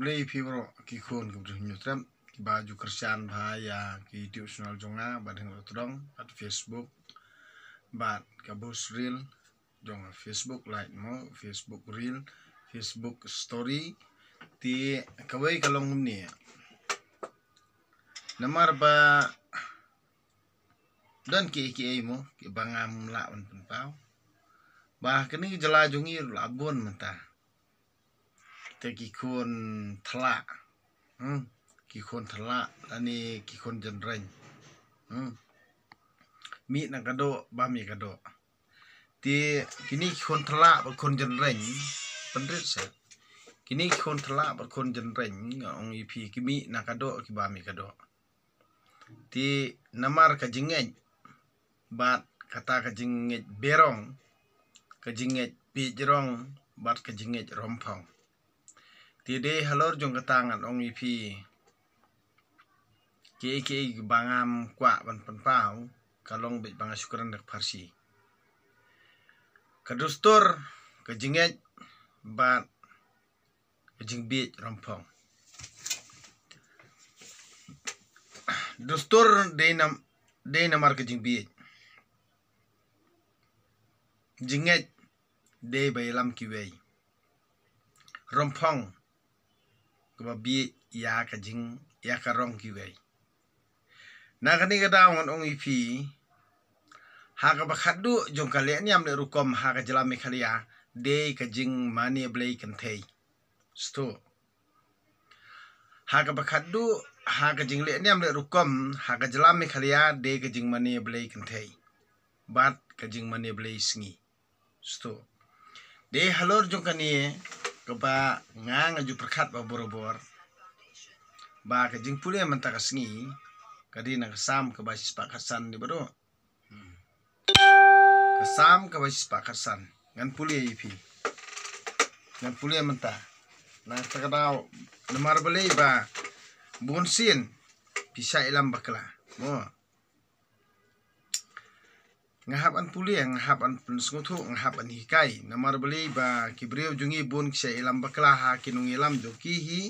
lay people kikun kumpul nyutram baju kerjaan bahaya ki tiup sunal jongna badeng rotrong at facebook bat kabus real jong facebook like mo facebook real facebook story ti kawai kalong ni namar ba dan ki ki mo ki bangam la pun tau bah kini jelajungi labun mentah ต่กี่คนทละกี่คนทละอันนี้กี่คนจนเริงมีนักกระโดดบ้ามีกระโดดทีกินี่คนทละบางคนจนเริงเป็นเรื่องเสร็จกินี่คนทละบางคนจนเริงองอีพีกี่มีนักกระโดดกี่บ้ามีกระโดดทีน้ำมันกระจิงเงยบาดกระตากระจิงเงยเบรองกระจิงเงยปีจรองบาดกระจิงเงยรอมพอง Ti de halor jong ketangan ong i pi. Ki ki bangam kwa ban pan pau kalong bit banga syukuran dak parsi. Kadustur kejinget ban kejing bit rompong. Dustur de nam de namar kejing bit. Jinget de bayalam kiwei. Rompong Rompong ว่าบียากระจิงยากระร้องกี่ไงนาคนี้ก็ดาวันองค์อีพีหากบัคดูจงกะเลียนยามเลรุกอมหากจะลาเมฆาลยาเดย์กระจิงมานีเบลย์กันเทยสตูหากบัคดูหากจิงเลียนยามเลรุกอมหากจะลาเมฆาลยาเดย์กระจิงมานีเบลย์กันเทยบัดกระจิงมานีเบลย์สิงีสตูเดย์ฮัลโหลจงกันเนี่ย Kepa ngang aju perkat ba borobor. Ba ke jing pule menta ka sengi. Kadi na kesam ke hmm. ba sipak kasan ni bro. Kesam ke ba sipak kasan. Ngan pule ye pi. Ngan pule menta. Na ta ka dau lemar beli ba. Bunsin. Pisa ilam bakla. Mo ngahap an puli ang ngahap an pensungutu ngahap an hikai namar beli ba kibrio jungi bun kse ilam baklaha kinung ilam joki hi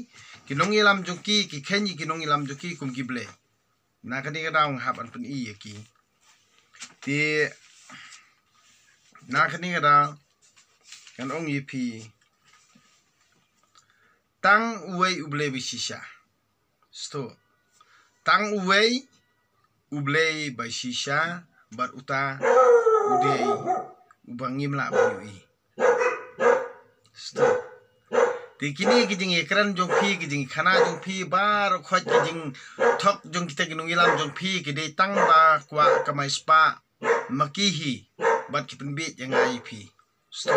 kinung ilam joki ki kenyi ilam joki kum kible na kani kada ngahap an pen iya ki ti na kani kada kan ong yipi tang uwei uble bisisha sto tang uwei uble bisisha bat uta udei ubangim la bui sto ti kini ki jing ekran jong phi ki jing khana jong phi bar khoj ki jing thok jong ki tek nungi lam jong phi ki dei tang ba kwa kamai spa maki hi bat ki pen bi jang ai phi sto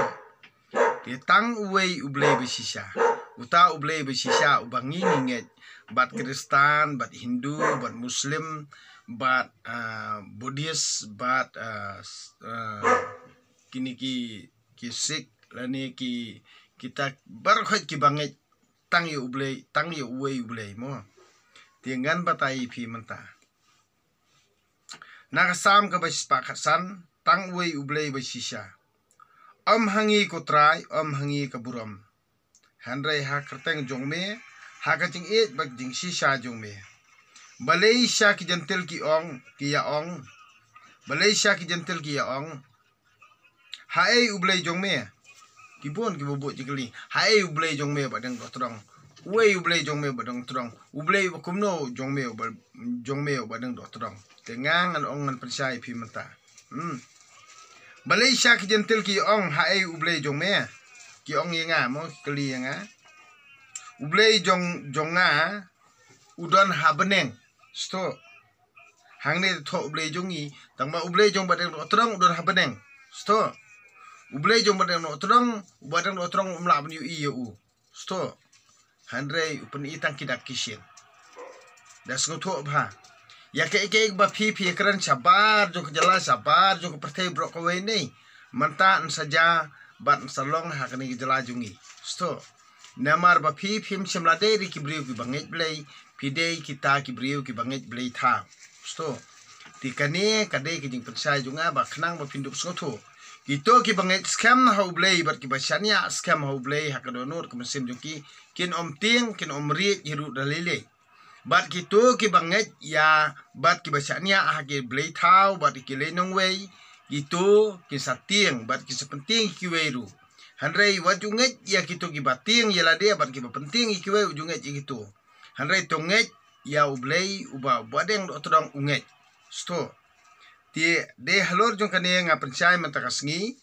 ti tang uwei ublei bi sisa uta ublei bi sisa ubangi ninget bat kristan bat hindu bat muslim but uh, Buddhist but uh, uh, kini ki ki Sikh lani ki kita bar khoi ki bangai tang yu ublei tang yu wei ublei mo tiengan batai phi manta nagasam ka bas pakhasan tang wei ublei basisha om hangi ko trai om hangi ka buram hanrai ha jong me ha ka jing e bak jing jong me Malaysia ki gentil ki ong ki ya ong Malaysia ki gentil ki ya ong Hai ublay jong me ki bon ki bobot je kali hai ublay jong me badang go trong wei ublay jong me badang trong ublay ba kumno jong me ba jong me badang do trong tengang an ong an persai pi mata hmm Malaysia ki gentil ki ong hai ublay jong me ki ong ye nga mo kali nga ublay jong jong nga udon habeneng Sto. Hang ni tok uble jong ni, tang ba uble jong badang ro terang udah ha beneng. Sto. Uble jong badang ro terang, badang ro terang umla ben UI u. Sto. Handre upen i tang kidak kisian. Das ngo tok ba. Ya ke ke ba pi pi keren sabar jong jela sabar jong pertai bro ko ini. Mentan saja bat salong hak ni jelas jungi. Sto. Nemar ba pi pi sim la dei ri ki bri pidei kita kibriu kibangit blei ta sto ti kane kade ki jing pensai junga ba khnang ba pinduk sotu kito ki bangit scam ha blei bar ki bashania scam ha blei ha kadonur ke mesin jungki kin om ting kin om ri jiru dalile bat kito ki bangit ya bat ki bashania ha ki blei ta ba ki le nong wei kito ki satiang bat ki sepenting ki weiru Hanrei wajunget ya kito ki bating ya lade bat ki penting ki wei wajunget ya Hanrai tongej ya ublei uba badeng dok terang unget, Sto. Di de halor jong kane nga percaya mentaka sengi.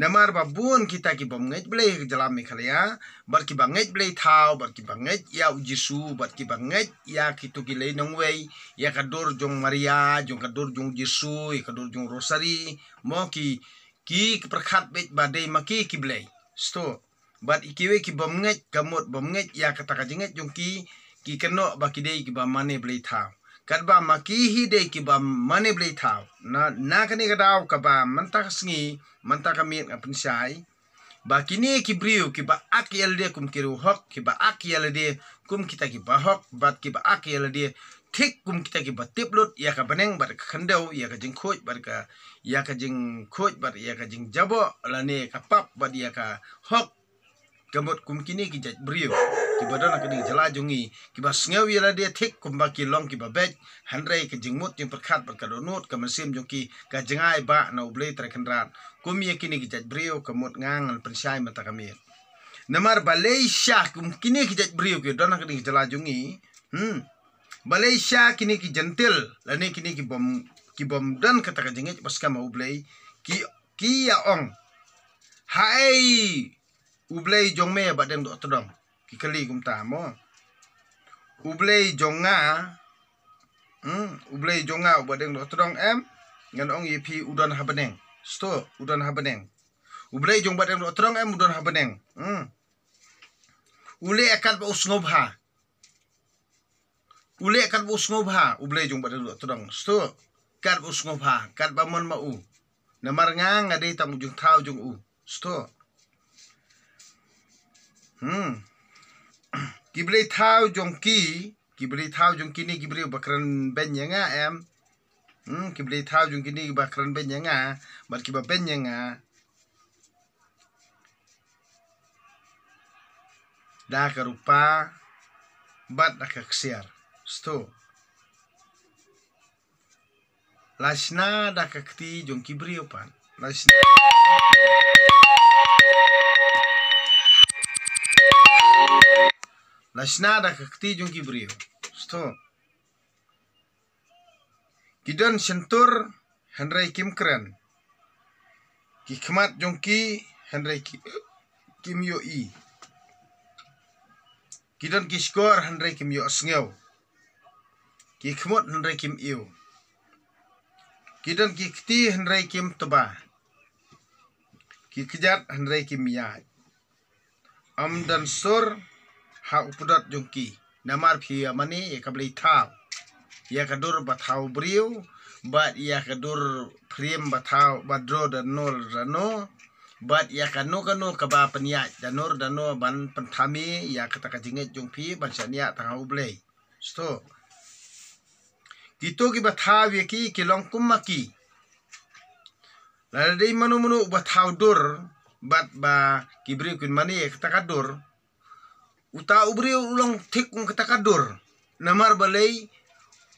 Namar babun kita ki bomngej blei ke jalam mi kalia, bar ki bangej blei tau, bar ki bangej ya ujisu, bar ki bangej ya kitu ki lei nong wei, ya kador jong Maria, jong kador jong Jisu, ya kador jong Rosari, mo ki ki perkat bet badai maki ki blei. Sto. Bat ikiwe ki bomngej, kamut bomngej ya kata kajengej jong ki ki keno ba ki dei ki ba mane blei thao kad ba ma ki hi dei ki ba mane blei thao na na ka ni ka dao ka ba man ta ka singi man ka mi ka sai ba ki ni ki briu ki ba ak yel de kum ki hok ki ba ak yel de kum ki ki ba hok bat ki ba ak yel de thik kum ki ki ba tip lut ya ka baneng ba ka khandeu ya ka jing khoj ba ka ya ka jing khoj ba ya ka jing jabo la ne ka pap ba ya ka hok kemot kum kini ki kiba dana kadi jelajungi kiba sngawi la dia tik kumba ki long kiba bet handre ke jingmut yang perkat perkadonut ke mesim jungki ka jengai ba na uble trekendran kumi kini ki jat brio kemut ngangan pensai mata kami nemar balaysia kum kini ki jat brio ki dana kadi jelajungi hmm balaysia kini ki gentil la ni kini ki bom ki bom dan kata ka jengit paska mau uble ki ki ya ong hai Ublay jong me badeng dok terdong. กิคลีกุมตามออุเบยจงงาอืมอุเบยจงงาอุบะเดงรถตรองเอ็มเงินองยีพีอุดรฮับเนงสโตอุดรฮับเนงอุเบยจงบะเดงรถตรองเอ็มอุดรฮับเนงอืมอุเลอคัดปุสงบฮาอุเลอคัดปุสงบฮาอุเบยจงบะเดงรถตรองสโตกัดปุสงบฮากัดบะมันมาอูนมารงางอะไรตามจุงเท้าจุงอูสโต Hmm. Gibri tau jongki, gibri tau jongki ni gibri bakran ben yang ah em. Hmm, gibri tau jongki ni bakran ben yang ah, mar kibah ben yang ah. Dah kerupa, bat dah kaksiar, sto. Lasna dah kakti jongki beri opan. Lasna. La shnada kakti jung ibrio. Sto. Kidon shentur Henry Kim Kren. Kikmat jung ki Henry Kim Yo I. Kidon kiskor Henry Kim Yo Sngeo. Kikmut Henry Kim Iu. Kidon kikti Henry Kim Toba. Kikjat Henry Kim Yai. Am dan sur ฮาอุปดตยุงกีนามาพียมันนี่เอกบริท้าวยากระดูบัทาวบริวบัดยากระดูพรีมบัทาวบัดโรดันโนรันโนบัดยากระโนกันโนกบาปัญญาดันโนดันโนบันปันทามียากระตะกจิงเงยจุงพีบัญชนียทางฮาอุเบลสโตกิโตกิบัทาวเวกีกิลองคุมมากีแล้วได้มนุมนุบัทาวดูรบัดบากิบริวกินมันนี่เอกตะกัดดูร์ uta ubri ulong tik ung kita kadur namar balai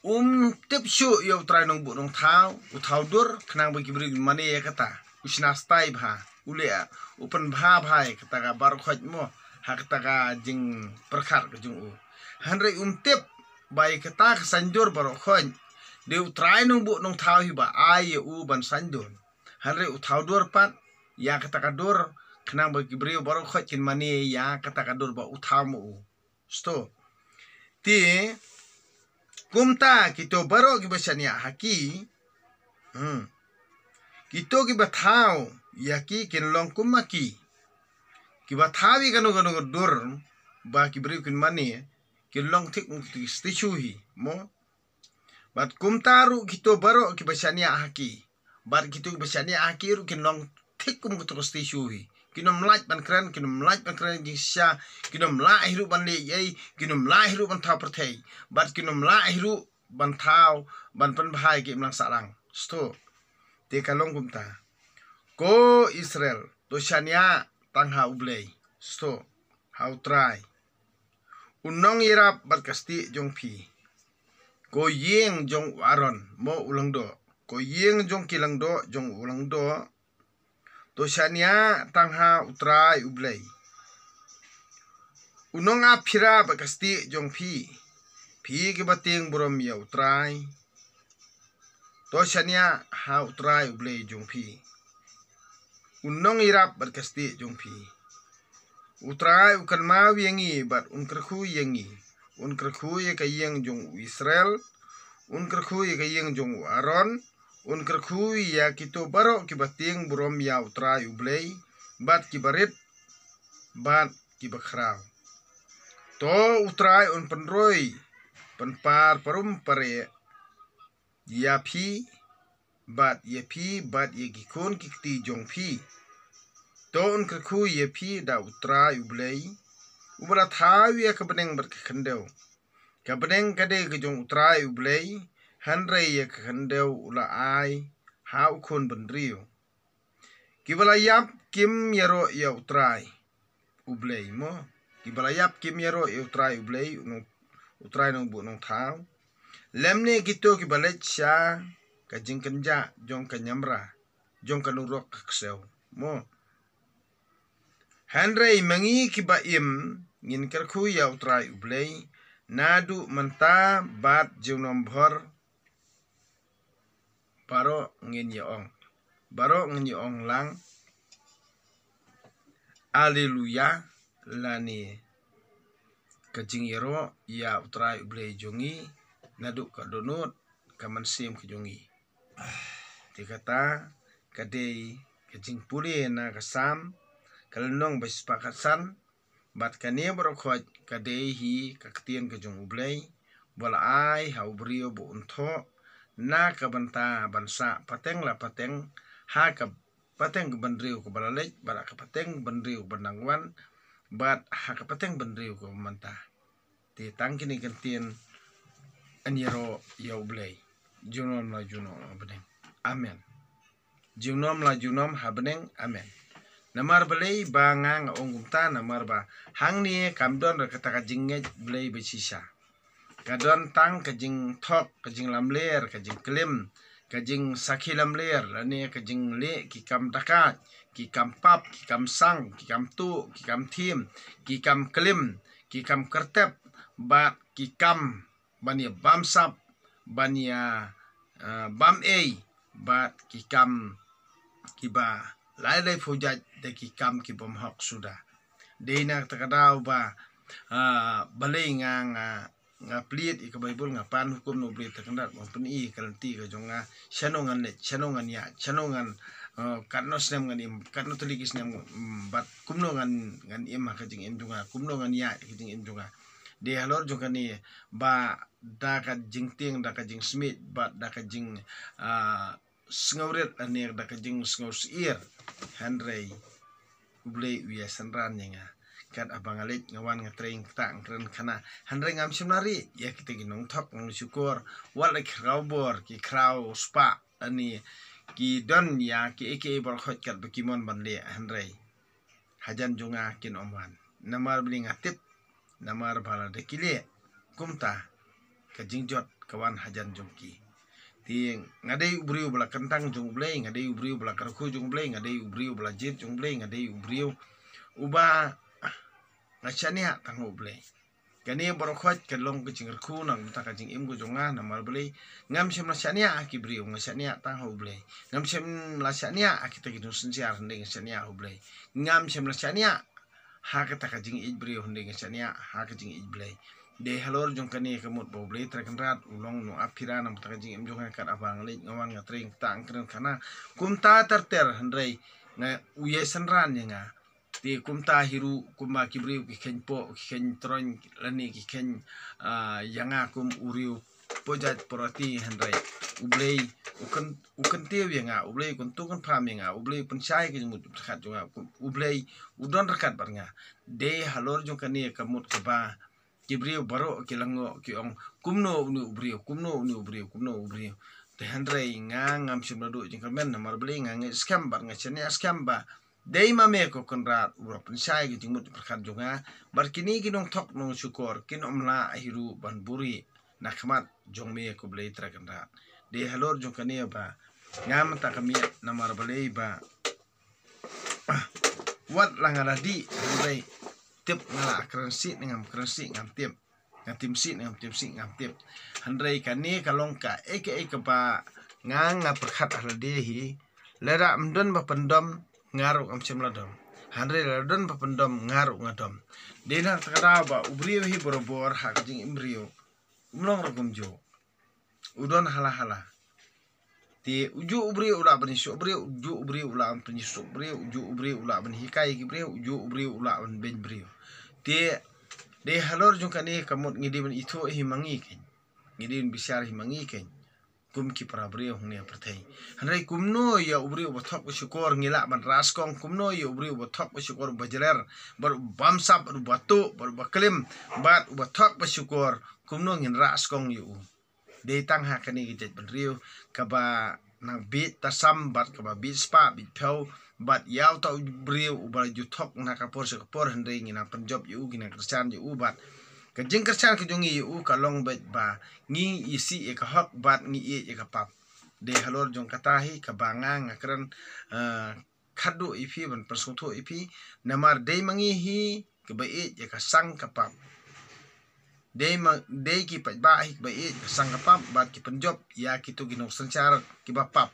um tip shu yau trai nong bu nong thau uthau dur khnang bagi bri mane ya kata usnastai bha ulea upan bha bhai kata ga bar khoj mo hak ta ga jing prakhar ga jung u han re um tip bai kata sanjur bar khoj deu trai nong bu nong thau hi ba ai u ban sanjur han re uthau dur pat ya kata kadur kena bagi beri baru kau cint mani ya kata kadur bau utamu sto ti kumta kita baru kita sanya haki hmm kita kita tahu ya ki kena long kumaki kita tahu ikan ikan ikan dur bagi beri kint mani kena long tik mukti stichuhi mo Bat kum taru kita baru kita sanya haki Bar kita sanya haki ru kena long tikum mukti stichuhi kinom lach ban kran kinom lach ban kran ji sha kinom la hiru ban le yai kinom la hiru ban thau prathei bat kinom la hiru ban thau ban pan bhai ki mlang sarang sto te kalong gum ta ko israel to shania tang ha ublei sto how try unong ira bat kasti jong phi ko yeng jong aron mo ulang do ko yeng jong kilang do jong ulang do Doshania tangha utrai ublei. Unong apira bagasti jong pi. Pi kebating burom ya utrai. Doshania ha utrai ublei jong pi. Unong irap bagasti jong pi. Utrai ukan ma yangi bat unkerku yangi. Unkerku ya kayang jong Israel. Unkerku ya kayang jong Aaron unkerku ya kitu baro kibating brom ya utra ublei bat kibarit bat kibakraw to utra un penroy penpar perum pare ya pi bat ye pi bat ye gikun kikti jong pi to unkerku ya pi da utra ublei Ubra thawi ya kabeneng berkekendew. Kabeneng kade kejong utrai ublei henry ye khandeu ula ai hau khun bun riu kibala yap kim yero ye utrai ublei mo kibala yap kim yero ye utrai ublei no utrai no bu no thau lemne gitu kibale cha ka jingkenja jong ka nyamra jong ka nurok kseu mo henry mengi kiba im ngin kerku ya utrai ublei nadu menta bat jung nomor baro ngin ye ong, baro ngin ye ong lang haleluya lani kejing yero ya utrai ble jungi naduk ka donut ka mansim ke jungi dikata kadei kejing puli na kasam kalenong bespakasan bat kania berokhoj kadei hi kaktian ke jung ublei bola ai hau brio bu untuk na ka banta bansa pateng la pateng ha ka pateng ka banriu ka balalik bara ka pateng banriu ka nangwan bat ha ka pateng banriu ka manta ti tangkini kentin anyero yau blei junom la junom abeneng amen junom la junom habeneng amen namar belai bangang ongum namar ba hangni kamdon ra kata ka jingge belai Kadon tang kajing tok, kajing lamlir, kajing klim, kajing saki lamlir, lani kajing li, kikam dakat, kikam pap, kikam sang, kikam tu, kikam tim, kikam klim, kikam kertep, ba kikam, bania bam sap, bania eh, bam a, ba kikam kiba lai lai fujat de kikam kibom hok sudah. Dina terkadau ba uh, eh, balingang uh, eh, ngaplit i ka baibul nga hukum no blit ta kandat mo pen i kalti ka jonga chano ngan ne chano ngan ya chano ngan eh, karno snem ngan im karno tuli kis nem mm, bat kumno ngan ngan im ha kajing im jonga kumno ngan ya kajing im jonga de halor jonga ni ba da ka jing ting da ka jing smit ba da ka jing a eh, sngawret anir da ka jing sngaw sir hanrei ublei wi asanran nya kat Abang Alit ngawan nga kita ang keren kana handring ngam semari ya kita kini tok ng syukur wala kikraw bor kikraw spa ani ki don ya ki ike ibar khot kat bukimon bandi handray hajan junga kin oman namar bini ngatip namar bala dekili kumta kajingjot kawan hajan jungki ting ngadai ubriu bala kentang jung blai ngadai ubriu bala karku jung blai ngadai ubriu bala jit jung blai ngadai ubriu uba nga chania kan ho ble kani bor khot ke long ke jing rku nang ta ka im go jonga na mar ngam chem la chania ki bri nga um chania ta ho ble ngam chem la chania a ki te gi dun sin jar ne ngam chem la chania ha kita kencing ka jing i bri ho ne chania ha ka jing deh ble de halor jong kani ke mot bo ble tra long nu apira nam ta kencing jing im jonga ka abang le ngawan nga tring ta ang kren kana kum ta uye san ran nga ti kum tahiru kum ba kibri ki khen po ki khen tron lani ki khen a yanga kum uriu pojat prati hanrai ublei ukan ukan te yanga ublei kun tu kan pham yanga ublei pun chai ki mut khat jo ublei udon rakat bar nga de halor jo kan ye kamut ke ba kibri baro ki lango ki ong kumno ni ubriu kumno ni ubriu kumno ubriu te hanrai nga ngam shimradu jingkamen namar blei nga scam bar nga chenya scam bar Dei ma meko kon rat uro pun shai ki tingmut perkat junga bar kini ki nong tok nong syukur ki nong la hiru ban buri nakmat jong meko blei tra kon rat dei halor jong kani ba ngam ta kami namar blei ba wat langa di blei tip ngala akran ngam kran ngam tip ngam tim si ngam tim si ngam tip handrei kani kalong ka eke e eke ba ngang ngap perkat ala dehi Lera mdun ba pendom ngaruk amcem ladom. Hanre ladon papendom ngaruk ngadom. Dina sekarang ba ubrio hi borobor hak jing imbrio. Mlong rogum jo. Udon hala-hala. Ti uju ubrio ula ben isu ubrio uju ubrio ula am penisu ubrio uju ubrio ula ben hikai ki ubrio uju ubrio ula ben ben brio. Ti de halor jung kane kamut ngidi ben itu hi mangi ken. Ngidi bisar hi mangi ken kumki prabri hungni aprthai hanrai kumno ya ubri obathok shukor ngila ban raskong kumno ya ubri obathok shukor bajrer bar bamsa bar batu bar baklim bat obathok shukor kumno ngin raskong yu ya de tang ha kani ge jet ban riu kaba nang bi tasam bat kaba bi spa bi pel bat yau tau briu ubar jutok nakapor sekapor hendai ngina penjob yu ya ngina kersan yu ya bat ka jing ka chan u ka long ba ba ngi yi si e ka hak bat ngi e e ka pap de halor jong ka ta hi ka ba nga nga kran eh, khadu i phi ban pa su tho i phi namar de mangi hi ka ba e e ka sang ka pap de ma de ki pa ba hi ba e ka sang ka pap ba ki pan job ya ki tu gi no san ki ba pap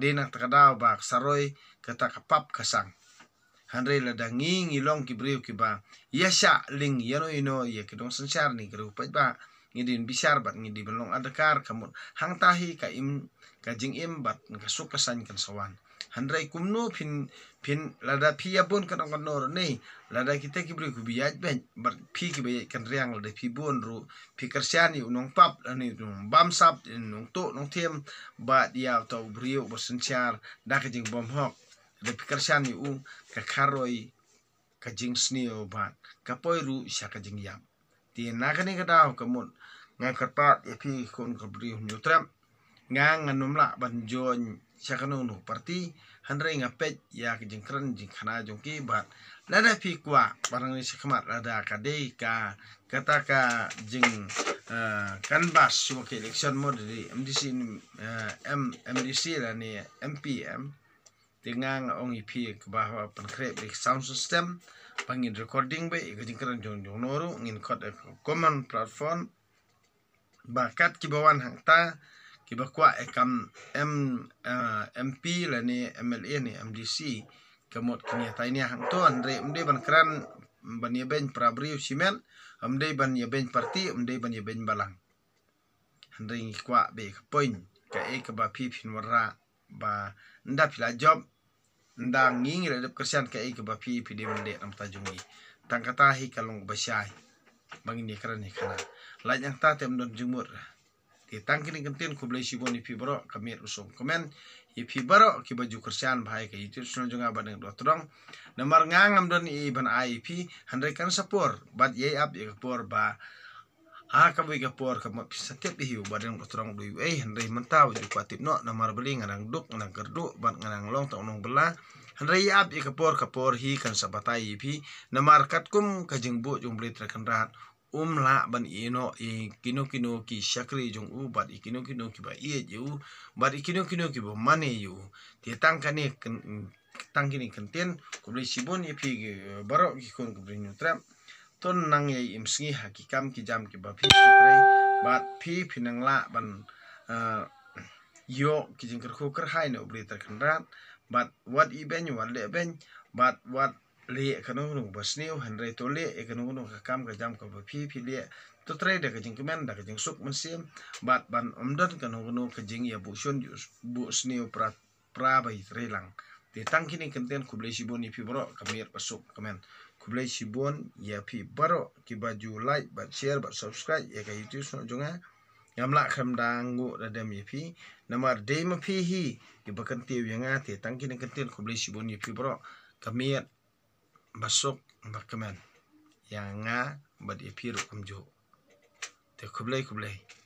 de nak ta ka da ba saroi ka ta ka pap ka sang hanre la dangi long ki breu ki ba ya ling yano ino ye ki dong sanchar ni gru pa ba ngi din bisar bat ngi di belong adakar kamut hang tahi ka im ka jing im bat ka su pasan kan sawan hanre kumno pin pin lada pi ya bon kan ngon nor ni lada kita ki breu ku bi yaj ben bar pi ki be kan riang lada pi bon ru pi kersian ni unong pap ni unong bam sap ni unong to nong tem ba dia to breu bo sanchar da ka jing bom hok Repikar siya ni u kakaroy kajing sniyo ban kapoy ru siya kajing yam. Di nagani ka daw kamun ngay karpat ipi kun kabriyo niyo trem ngang nganumla ban joan siya parti hendai ngapet ya kajing kren jing kena jong ki ban lada pi kwa parang ni siya kamat lada ka day ka kata ka jing kanbas siwa ki eleksyon di MDC MDC ni MPM dengan ong ip ke bahawa pencret bagi sound system pangin recording be ikut jengkeran jong jong noru ngin kod ek common platform bakat kibawan hang ta kibakwa ekam eh, m uh, mp lani mla ni mdc kemot kenyata ini hang tu andre mde ban keran ban ye ben prabriu simen mde ban ye ben parti mde ban ye ben balang andre ngikwa be ke poin ke ek ba pipin warra ba nda pila job nda nging ra job kersian ke ke ba pi pi de am ta jungi tang kata hi kalong ba syai bang ni karan ni kana la yang ta tem don jumur ti tang kini kentin ku blai sibon ni fibro kamir usum komen i fibro ki baju kersian bhai ke itu sunu junga ba ning dua trong nomor ngang am don i ban ai pi handrekan support bat ye ap ye kapor ba Ha kamu ke por kamu bisa tiap di hiu badan ku terang du eh hendai mentau di kuatip no namar beli ngarang duk ngarang gerdu ban ngarang long tong nong bela hendai ab i ke por ke por hi kan sabatai pi namar kat kum ka jeng bu jung beli trekan rat um la ban i no i kinu kinu ki syakri jung u bad i kinu kinu ki ba i ju bad i kinu kinu ki ba mane ju tiatang kan ni tang kini kentin ku beli sibun i pi eh, barok ki kun ku beli nutrap tun nang ye imsi hakikam ki jam ki ba phi phrei bat phi phinang la ban yo ki jing kher khokar hai no bri ta kan bat wat iben yu le ben bat wat le e khano no basniu hanre to le ekano no hakam ka jam ka ba phi phi le to trai de jing ki men da jing suk men sim bat ban omdan kano no ka jing ya bu shun bu sniu pra pra bai lang ti tang kini kenten kublesi boni fibro kamir pasuk kemen kublai shibon ya pi baro ki baju like ba share ba subscribe ya ka youtube so jonga yamla kham dangu radam ya pi namar dei ma pi hi ki bakan tiu ya nga te tangki ne kentil kublai shibon ya pi baro kamiat basok bakaman ya nga bad ya pi ru kumjo te kublai kublai